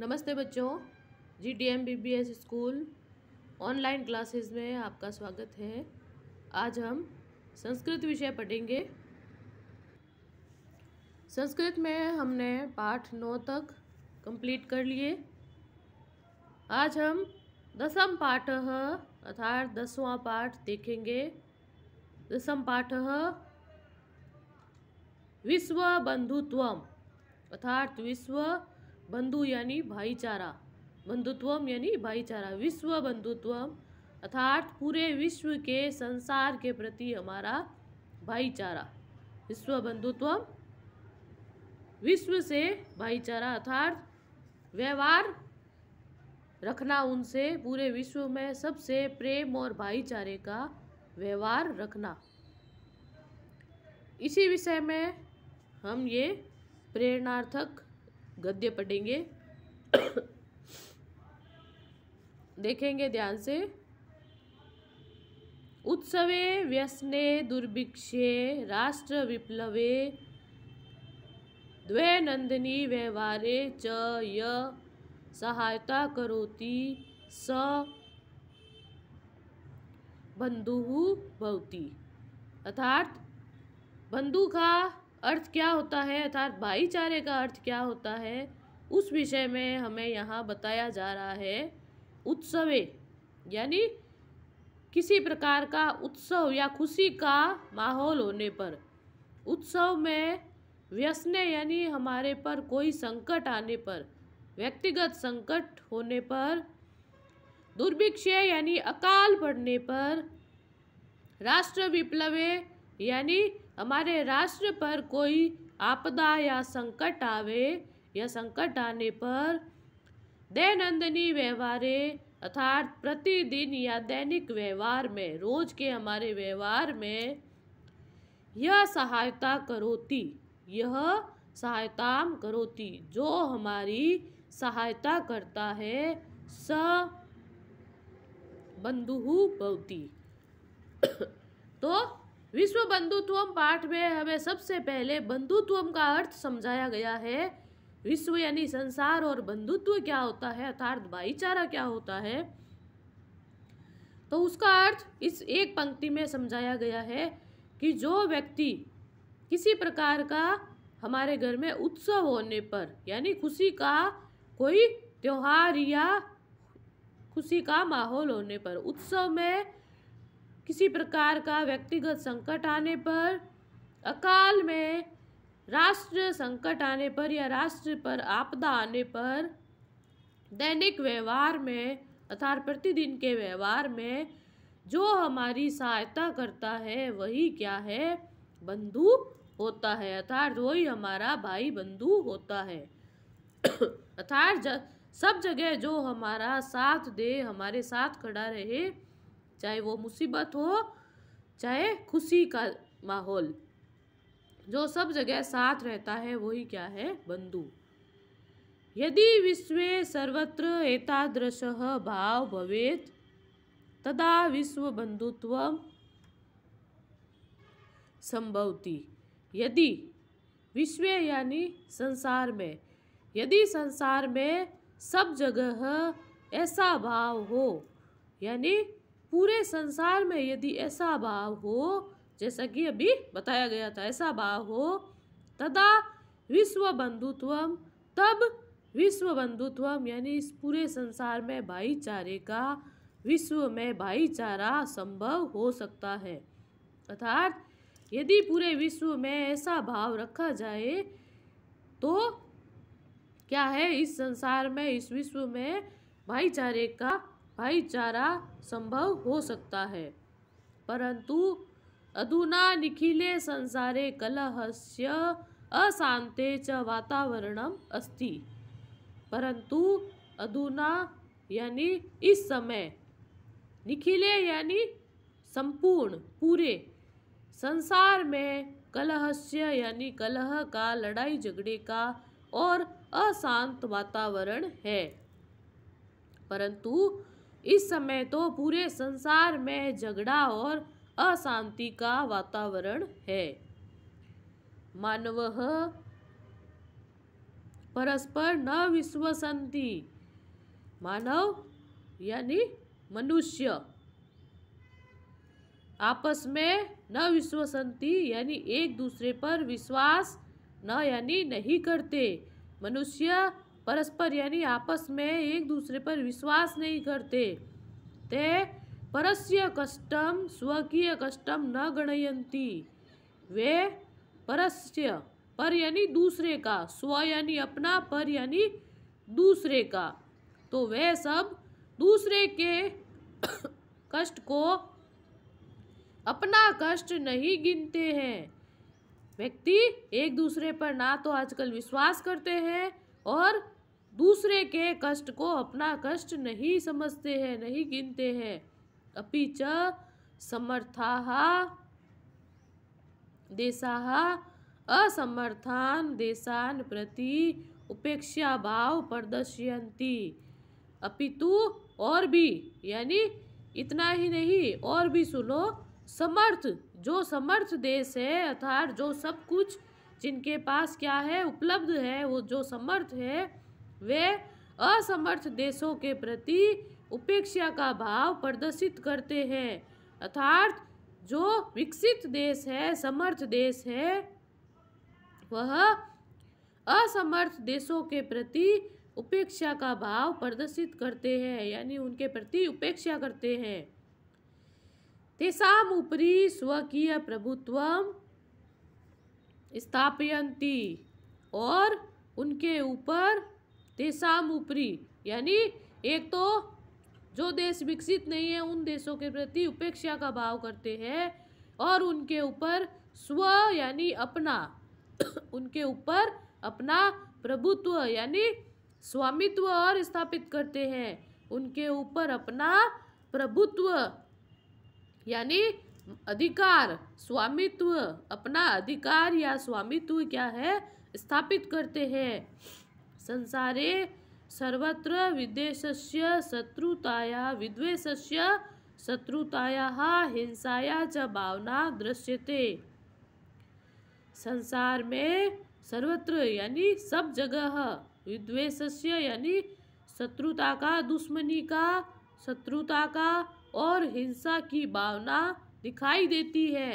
नमस्ते बच्चों G D M B B S school online classes में आपका स्वागत है आज हम संस्कृत विषय पढ़ेंगे संस्कृत में हमने पाठ नौ तक कंप्लीट कर लिए आज हम दसम पाठ अर्थात दसवां पाठ देखेंगे दसम पाठ विश्व बंधुत्व अर्थात विश्व बंधु यानी भाईचारा बंधुत्वम यानी भाईचारा विश्व बंधुत्वम अर्थात पूरे विश्व के संसार के प्रति हमारा भाईचारा विश्व बंधुत्वम विश्व से भाईचारा अर्थात व्यवहार रखना उनसे पूरे विश्व में सबसे प्रेम और भाईचारे का व्यवहार रखना इसी विषय में हम ये प्रेरणार्थक गद्य पढ़ेंगे देखेंगे ध्यान से उत्सवे व्यसने दुर्भिक्षे राष्ट्र विप्लवे द्वे नंदनी व्यवहारे च य सहायता करोति स बंधु भवती अर्थात बंधु का अर्थ क्या होता है अर्थात भाईचारे का अर्थ क्या होता है उस विषय में हमें यहाँ बताया जा रहा है उत्सवे यानी किसी प्रकार का उत्सव या खुशी का माहौल होने पर उत्सव में व्यसने यानी हमारे पर कोई संकट आने पर व्यक्तिगत संकट होने पर दुर्भिक्षय यानी अकाल पड़ने पर राष्ट्र विप्लवे यानी हमारे राष्ट्र पर कोई आपदा या संकट आवे या संकट आने पर दैनंदनी व्यवहारे अर्थात प्रतिदिन या दैनिक व्यवहार में रोज के हमारे व्यवहार में यह सहायता करोती यह सहायता करोती जो हमारी सहायता करता है स बंधु भवती तो विश्व बंधुत्वम पाठ में हमें सबसे पहले बंधुत्वम का अर्थ समझाया गया है विश्व यानी संसार और बंधुत्व क्या होता है अर्थात भाईचारा क्या होता है तो उसका अर्थ इस एक पंक्ति में समझाया गया है कि जो व्यक्ति किसी प्रकार का हमारे घर में उत्सव होने पर यानी खुशी का कोई त्यौहार या खुशी का माहौल होने पर उत्सव में किसी प्रकार का व्यक्तिगत संकट आने पर अकाल में राष्ट्र संकट आने पर या राष्ट्र पर आपदा आने पर दैनिक व्यवहार में अर्थात प्रतिदिन के व्यवहार में जो हमारी सहायता करता है वही क्या है बंधु होता है अर्थात वही हमारा भाई बंधु होता है अर्थात सब जगह जो हमारा साथ दे हमारे साथ खड़ा रहे चाहे वो मुसीबत हो चाहे खुशी का माहौल जो सब जगह साथ रहता है वही क्या है बंधु यदि विश्व सर्वत्र एतादृश भाव भवेत तदा विश्व बंधुत्व संभवती यदि विश्व यानी संसार में यदि संसार में सब जगह ऐसा भाव हो यानी पूरे संसार में यदि ऐसा भाव हो जैसा कि अभी बताया गया था ऐसा भाव हो तदा विश्व बंधुत्व तब विश्व बंधुत्व यानी इस पूरे संसार में भाईचारे का विश्व में भाईचारा संभव हो सकता है अर्थात यदि पूरे विश्व में ऐसा भाव रखा जाए तो क्या है इस संसार में इस विश्व में भाईचारे का भाईचारा संभव हो सकता है परंतु अधुना निखिले संसारे कलहस्य अशान्ते च वातावरण अस्ति परंतु अधुना यानी इस समय निखिले यानी संपूर्ण पूरे संसार में कलहस्य यानी कलह का लड़ाई झगड़े का और अशांत वातावरण है परंतु इस समय तो पूरे संसार में झगड़ा और अशांति का वातावरण है मानव परस्पर न विश्वसंति मानव यानी मनुष्य आपस में न विश्वसंति यानी एक दूसरे पर विश्वास न यानी नहीं करते मनुष्य परस्पर यानी आपस में एक दूसरे पर विश्वास नहीं करते ते परस्य कष्टम स्वकीय कष्टम न गणयंती वे परस्य पर यानी दूसरे का स्व यानी अपना पर यानी दूसरे का तो वे सब दूसरे के कष्ट को अपना कष्ट नहीं गिनते हैं व्यक्ति एक दूसरे पर ना तो आजकल विश्वास करते हैं और दूसरे के कष्ट को अपना कष्ट नहीं समझते हैं नहीं गिनते हैं अपिच समर्था देशा असमर्थान देशान प्रति उपेक्षा भाव प्रदर्शयती अपितु और भी यानी इतना ही नहीं और भी सुनो समर्थ जो समर्थ देश है अर्थात जो सब कुछ जिनके पास क्या है उपलब्ध है वो जो समर्थ है वे असमर्थ देशों के प्रति उपेक्षा का भाव प्रदर्शित करते हैं अर्थात जो विकसित देश है समर्थ देश है वह असमर्थ देशों के प्रति उपेक्षा का भाव प्रदर्शित करते हैं यानी उनके प्रति उपेक्षा करते हैं तेसाम उपरी स्वकीय प्रभुत्व स्थापयती और उनके ऊपर देशा ऊपरी यानी एक तो जो देश विकसित नहीं है उन देशों के प्रति उपेक्षा का भाव करते हैं और उनके ऊपर स्व यानी अपना उनके ऊपर अपना प्रभुत्व यानी स्वामित्व और स्थापित करते हैं उनके ऊपर अपना प्रभुत्व यानी अधिकार स्वामित्व अपना अधिकार या स्वामित्व क्या है स्थापित करते हैं संसारे सर्वत्र विदेशस्य शत्रुताया विद्वेषस्य शत्रुताया हिंसाया च भावना दृश्यते संसार में सर्वत्र यानी सब जगह विद्वेषस्य यानी शत्रुता का दुश्मनी का शत्रुता का और हिंसा की भावना दिखाई देती है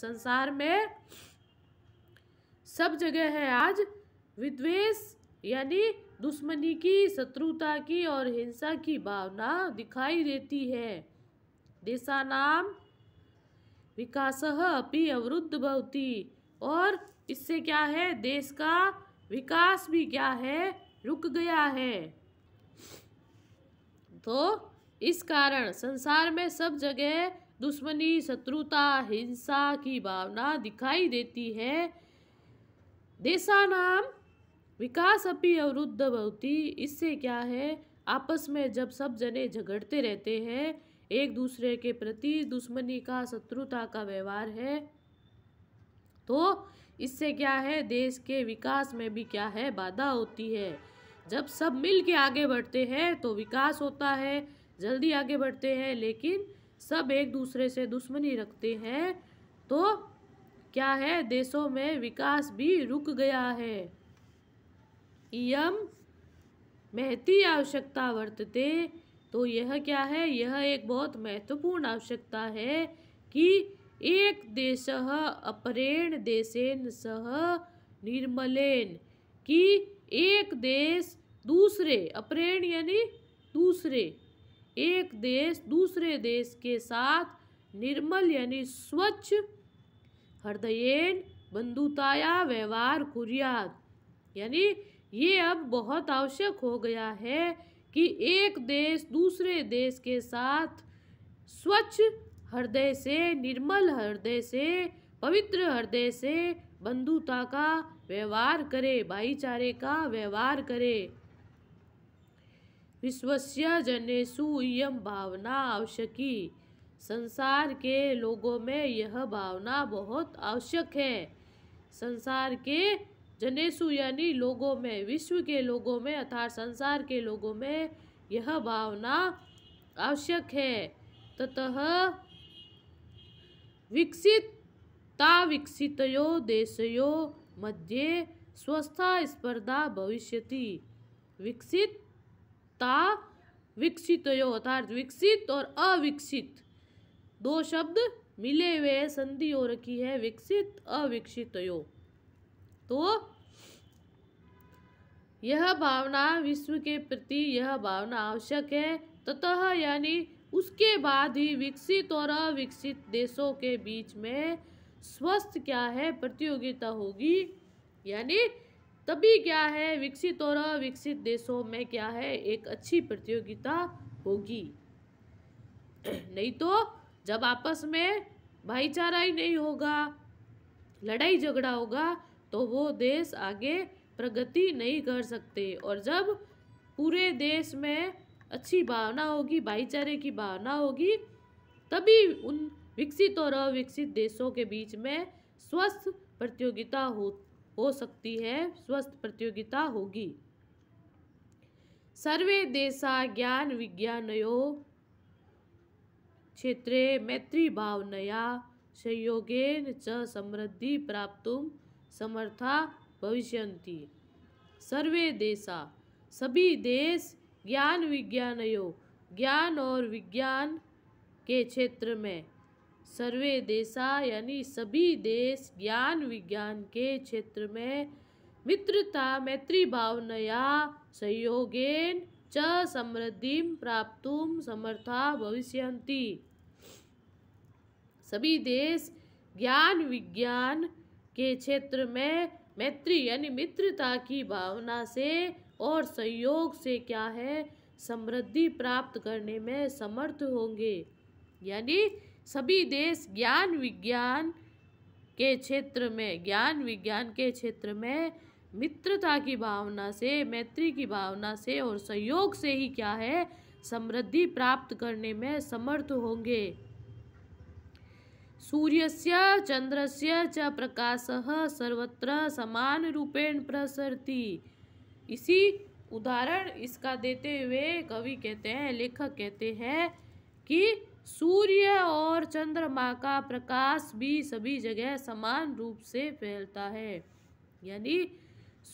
संसार में सब जगह है आज विद्वेष यानी दुश्मनी की शत्रुता की और हिंसा की भावना दिखाई देती है देशानाम विकास अपनी अवरुद्ध भवती और इससे क्या है देश का विकास भी क्या है रुक गया है तो इस कारण संसार में सब जगह दुश्मनी शत्रुता हिंसा की भावना दिखाई देती है देशा नाम विकास अपि अवरुद्ध भवती इससे क्या है आपस में जब सब जने झगड़ते रहते हैं एक दूसरे के प्रति दुश्मनी का शत्रुता का व्यवहार है तो इससे क्या है देश के विकास में भी क्या है बाधा होती है जब सब मिल के आगे बढ़ते हैं तो विकास होता है जल्दी आगे बढ़ते हैं लेकिन सब एक दूसरे से दुश्मनी रखते हैं तो क्या है देशों में विकास भी रुक गया है इम महती आवश्यकता वर्तते तो यह क्या है यह एक बहुत महत्वपूर्ण आवश्यकता है कि एक देश अपरेण देशेन सह निर्मलेन कि एक देश दूसरे अपरेण यानी दूसरे एक देश दूसरे देश के साथ निर्मल यानी स्वच्छ हृदयन बंधुताया व्यवहार कुरियात यानी ये अब बहुत आवश्यक हो गया है कि एक देश दूसरे देश के साथ स्वच्छ हृदय से निर्मल हृदय से पवित्र हृदय से बंधुता का व्यवहार करे भाईचारे का व्यवहार करे विश्वस्य जनेसु यम भावना आवश्यकी संसार के लोगों में यह भावना बहुत आवश्यक है संसार के जनेसु यानी लोगों में विश्व के लोगों में अर्थात संसार के लोगों में यह भावना आवश्यक है ततः विकसितता विकसितो देशयो मध्य स्वस्था स्पर्धा भविष्यति विकसितता विकसितो अर्थात विकसित और अविकसित दो शब्द मिले हुए संधि हो रखी है विकसित अविकसित तो यह भावना विश्व के प्रति यह भावना आवश्यक है ततः यानी उसके बाद ही विकसित और अविकसित देशों के बीच में स्वस्थ क्या है प्रतियोगिता होगी यानी तभी क्या है विकसित और अविकसित देशों में क्या है एक अच्छी प्रतियोगिता होगी नहीं तो जब आपस में भाईचारा ही नहीं होगा लड़ाई झगड़ा होगा तो वो देश आगे प्रगति नहीं कर सकते और जब पूरे देश में अच्छी भावना होगी भाईचारे की भावना होगी तभी उन विकसित और अविकसित देशों के बीच में स्वस्थ प्रतियोगिता हो हो सकती है स्वस्थ प्रतियोगिता होगी सर्वे देशा ज्ञान विज्ञान क्षेत्रे मैत्री भावनया संयोगे च समृद्धि प्राप्तुम समर्था भविष्य सर्वे देशा सभी देश ज्ञान विज्ञानयो ज्ञान और विज्ञान के क्षेत्र में सर्वे देशा यानी सभी देश ज्ञान विज्ञान के क्षेत्र में मित्रता मैत्री भावनया सहयोगेन च समृद्धि प्राप्त समर्था भविष्य सभी देश ज्ञान विज्ञान के क्षेत्र में मैत्री यानी मित्रता की भावना से और सहयोग से क्या है समृद्धि प्राप्त करने में समर्थ होंगे यानी सभी देश ज्ञान विज्ञान के क्षेत्र में ज्ञान विज्ञान के क्षेत्र में मित्रता की भावना से मैत्री की भावना से और सहयोग से ही क्या है समृद्धि प्राप्त करने में समर्थ होंगे सूर्यस्य से च प्रकाशः सर्वत्र समान रूपेण प्रसरती इसी उदाहरण इसका देते हुए कवि कहते हैं लेखक कहते हैं कि सूर्य और चंद्रमा का प्रकाश भी सभी जगह समान रूप से फैलता है यानी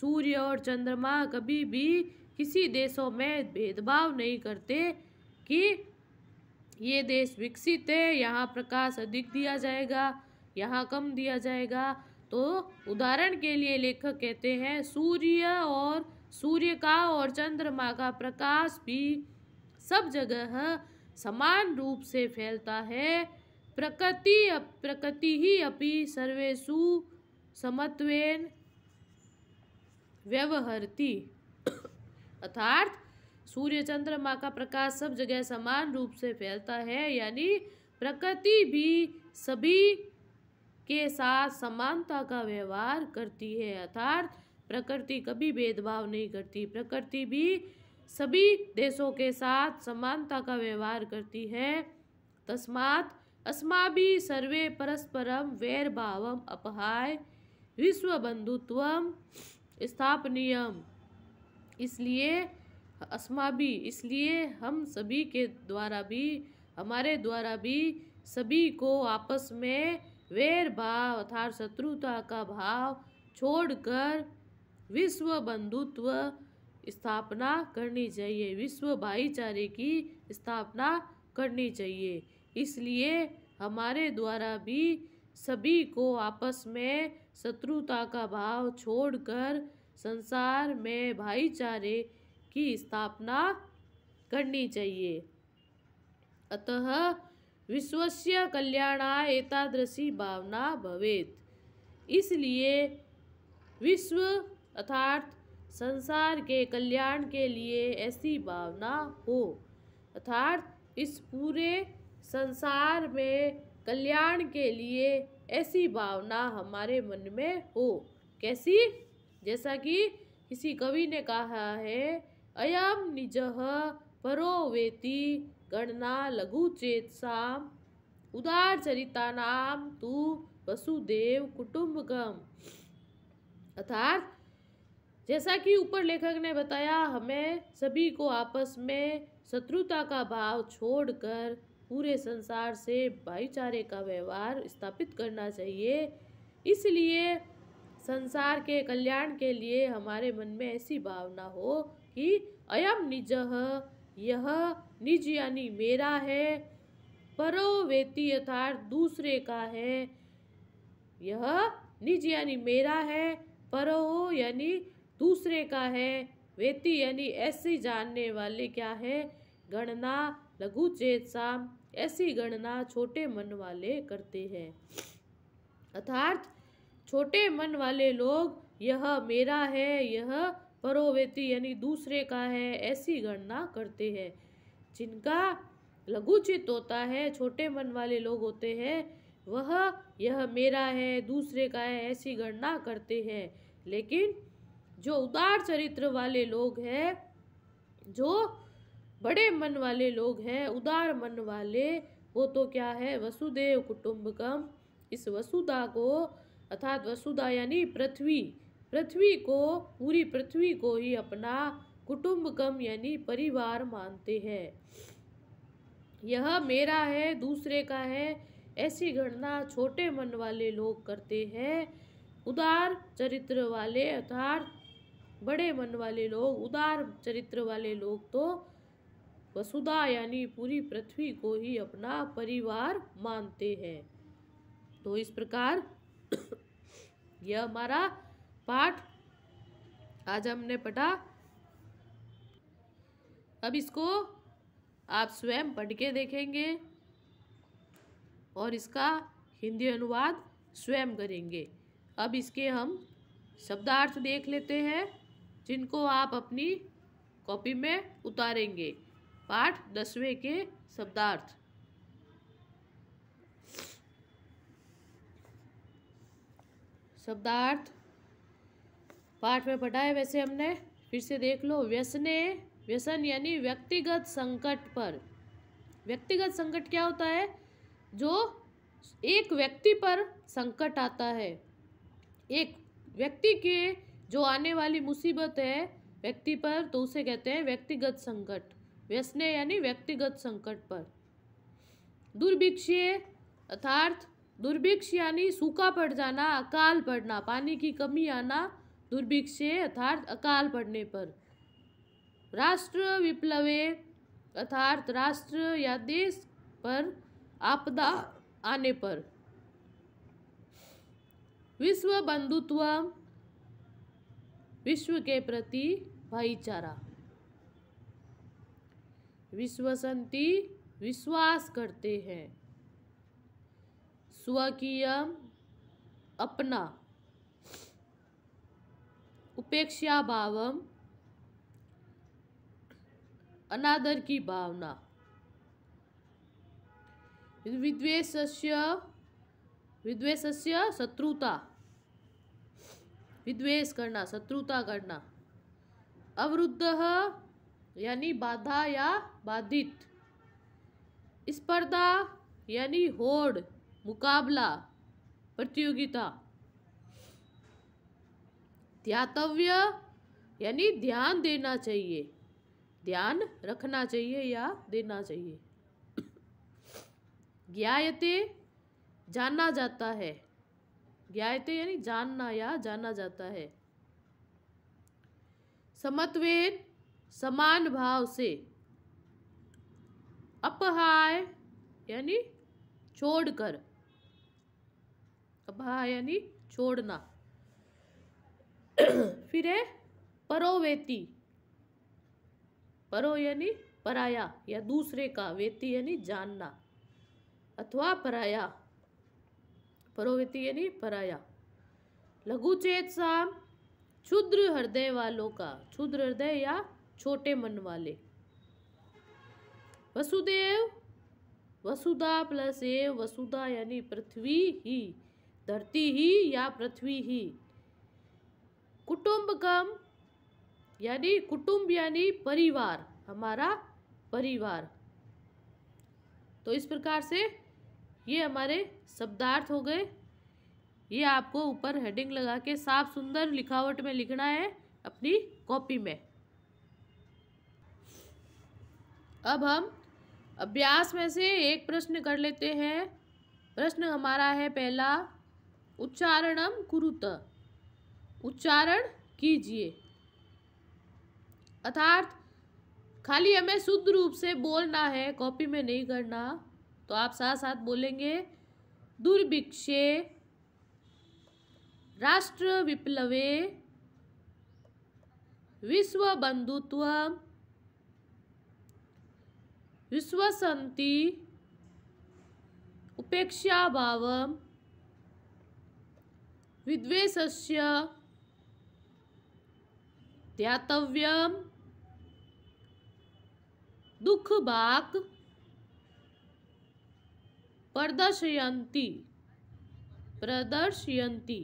सूर्य और चंद्रमा कभी भी किसी देशों में भेदभाव नहीं करते कि ये देश विकसित है यहाँ प्रकाश अधिक दिया जाएगा यहाँ कम दिया जाएगा तो उदाहरण के लिए लेखक कहते हैं सूर्य और सूर्य का और चंद्रमा का प्रकाश भी सब जगह समान रूप से फैलता है प्रकृति प्रकृति ही अपि सर्वेशु समत्वेन व्यवहारती अर्थात सूर्य चंद्रमा का प्रकाश सब जगह समान रूप से फैलता है यानी प्रकृति भी सभी के साथ समानता का व्यवहार करती है अर्थात प्रकृति कभी भेदभाव नहीं करती प्रकृति भी सभी देशों के साथ समानता का व्यवहार करती है अस्मा भी सर्वे परस्परम वैरभावम अपहाय विश्व बंधुत्व स्थापनीयम इसलिए असमा भी इसलिए हम सभी के द्वारा भी हमारे द्वारा भी सभी को आपस में वैर भाव अर्थात शत्रुता का भाव छोड़कर विश्व बंधुत्व स्थापना करनी चाहिए विश्व भाईचारे की स्थापना करनी चाहिए इसलिए हमारे द्वारा भी सभी को आपस में शत्रुता का भाव छोड़कर संसार में भाईचारे की स्थापना करनी चाहिए अतः विश्वस्य कल्याणाय एतादृशी भावना भवेत इसलिए विश्व अर्थात संसार के कल्याण के लिए ऐसी भावना हो अर्थात इस पूरे संसार में कल्याण के लिए ऐसी भावना हमारे मन में हो कैसी जैसा कि किसी कवि ने कहा है अयम निज परो वेति गणना लघुचेतसाम् नाम तु वसुदेव कुटुम्बक अर्थात जैसा कि ऊपर लेखक ने बताया हमें सभी को आपस में शत्रुता का भाव छोड़कर पूरे संसार से भाईचारे का व्यवहार स्थापित करना चाहिए इसलिए संसार के कल्याण के लिए हमारे मन में ऐसी भावना हो कि अयम निज यह निज यानी मेरा है परो वेति यथार्थ दूसरे का है यह निज यानी मेरा है परो यानी दूसरे का है वेति यानी ऐसे जानने वाले क्या है गणना लघु चेतसा ऐसी गणना छोटे मन वाले करते हैं अर्थात छोटे मन वाले लोग यह मेरा है यह परोवेती यानी दूसरे का है ऐसी गणना करते हैं जिनका लघुचित होता है छोटे मन वाले लोग होते हैं वह यह मेरा है दूसरे का है ऐसी गणना करते हैं लेकिन जो उदार चरित्र वाले लोग हैं जो बड़े मन वाले लोग हैं उदार मन वाले वो तो क्या है वसुदेव कुटुंबकम इस वसुधा को अर्थात वसुधा यानी पृथ्वी पृथ्वी को पूरी पृथ्वी को ही अपना कुटुंबकम यानी परिवार मानते हैं यह मेरा है दूसरे का है ऐसी गणना छोटे मन वाले लोग करते हैं उदार चरित्र वाले अर्थात बड़े मन वाले लोग उदार चरित्र वाले लोग तो वसुधा यानी पूरी पृथ्वी को ही अपना परिवार मानते हैं तो इस प्रकार यह हमारा पाठ आज हमने पढ़ा अब इसको आप स्वयं पढ़ के देखेंगे और इसका हिंदी अनुवाद स्वयं करेंगे अब इसके हम शब्दार्थ देख लेते हैं जिनको आप अपनी कॉपी में उतारेंगे पाठ दसवें के शब्दार्थ शब्दार्थ पाठ में पढ़ा है वैसे हमने फिर से देख लो व्यसने व्यसन यानी व्यक्तिगत संकट पर व्यक्तिगत संकट क्या होता है जो एक व्यक्ति पर संकट आता है एक व्यक्ति के जो आने वाली मुसीबत है व्यक्ति पर तो उसे कहते हैं व्यक्तिगत संकट व्यसने यानी व्यक्तिगत संकट पर दुर्भिक्षीय अर्थार्थ दुर्भिक्ष यानी सूखा पड़ जाना अकाल पड़ना पानी की कमी आना दुर्भिक्षे अर्थात अकाल पड़ने पर राष्ट्र विप्लवे अर्थात राष्ट्र या देश पर आपदा आने पर विश्व बंधुत्व विश्व के प्रति भाईचारा विश्वसंति विश्वास करते हैं स्वकीय अपना उपेक्षा भाव अनादर की भावना विद्वेश विद्वेश शत्रुता विद्वेश करना शत्रुता करना अवरुद्ध यानी बाधा या बाधित स्पर्धा यानी होड़ मुकाबला प्रतियोगिता ध्यातव्य यानी ध्यान देना चाहिए ध्यान रखना चाहिए या देना चाहिए ज्ञायते जाना जाता है ज्ञायते यानी जानना या जाना जाता है समत्वेन समान भाव से अपहाय यानी छोड़कर अपहाय यानी छोड़ना फिर है परोवेती परो यानी पराया या दूसरे का वेती यानी जानना अथवा पराया परोवेती यानी पराया लघुचेत साम क्षुद्र हृदय वालों का क्षुद्र हृदय या छोटे मन वाले वसुदेव वसुधा प्लस ए वसुधा यानी पृथ्वी ही धरती ही या पृथ्वी ही कुटुंबकम यानी कुटुंब यानी परिवार हमारा परिवार तो इस प्रकार से ये हमारे शब्दार्थ हो गए ये आपको ऊपर हेडिंग लगा के साफ सुंदर लिखावट में लिखना है अपनी कॉपी में अब हम अभ्यास में से एक प्रश्न कर लेते हैं प्रश्न हमारा है पहला उच्चारणम कुरुत उच्चारण कीजिए अर्थात खाली हमें शुद्ध रूप से बोलना है कॉपी में नहीं करना तो आप साथ साथ बोलेंगे दुर्भिक्षे राष्ट्र विप्लवे विश्व बंधुत्व विश्वसंति भाव विद्वेश ध्यातव्यम दुख बाक प्रदर्शयंती प्रदर्शयंती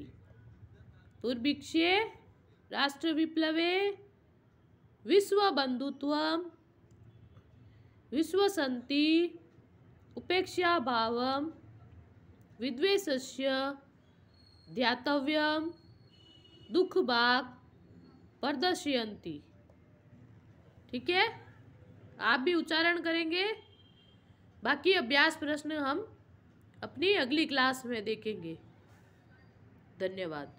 दुर्भिक्षे राष्ट्र विप्लवे विश्व बंधुत्व विश्वसंति उपेक्षा भाव विद्वेश ध्यातव्यम दुख बाक प्रदर्शयंती ठीक है आप भी उच्चारण करेंगे बाकी अभ्यास प्रश्न हम अपनी अगली क्लास में देखेंगे धन्यवाद